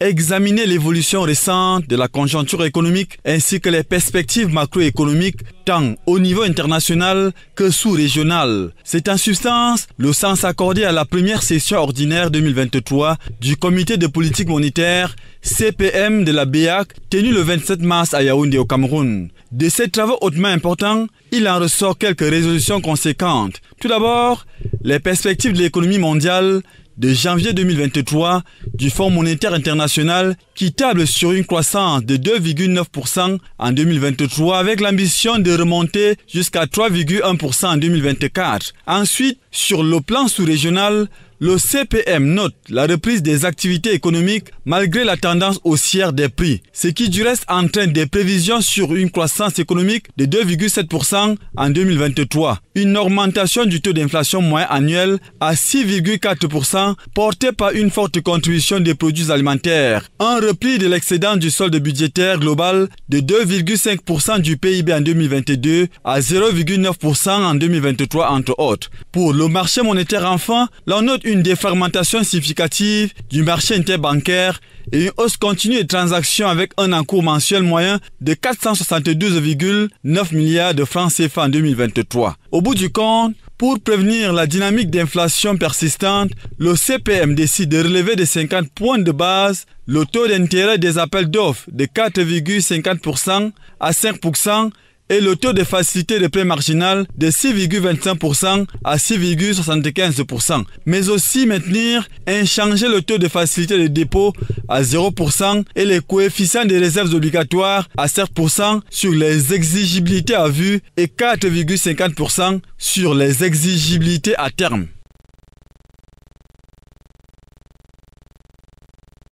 Examiner l'évolution récente de la conjoncture économique ainsi que les perspectives macroéconomiques tant au niveau international que sous-régional. C'est en substance le sens accordé à la première session ordinaire 2023 du comité de politique monétaire CPM de la BEAC tenu le 27 mars à Yaoundé au Cameroun. De ces travaux hautement importants, il en ressort quelques résolutions conséquentes. Tout d'abord, les perspectives de l'économie mondiale de janvier 2023 du Fonds monétaire international qui table sur une croissance de 2,9% en 2023 avec l'ambition de remonter jusqu'à 3,1% en 2024. Ensuite, sur le plan sous-régional, le CPM note la reprise des activités économiques malgré la tendance haussière des prix, ce qui du reste entraîne des prévisions sur une croissance économique de 2,7% en 2023, une augmentation du taux d'inflation moyen annuel à 6,4% portée par une forte contribution des produits alimentaires, un repli de l'excédent du solde budgétaire global de 2,5% du PIB en 2022 à 0,9% en 2023 entre autres. Pour le le marché monétaire enfin, l'on note une défermentation significative du marché interbancaire et une hausse continue des transactions avec un encours mensuel moyen de 472,9 milliards de francs CFA en 2023. Au bout du compte, pour prévenir la dynamique d'inflation persistante, le CPM décide de relever de 50 points de base le taux d'intérêt des appels d'offres de 4,50% à 5% et le taux de facilité de prêt marginal de 6,25% à 6,75%, mais aussi maintenir et changer le taux de facilité de dépôt à 0% et les coefficients des réserves obligatoires à 7% sur les exigibilités à vue et 4,50% sur les exigibilités à terme.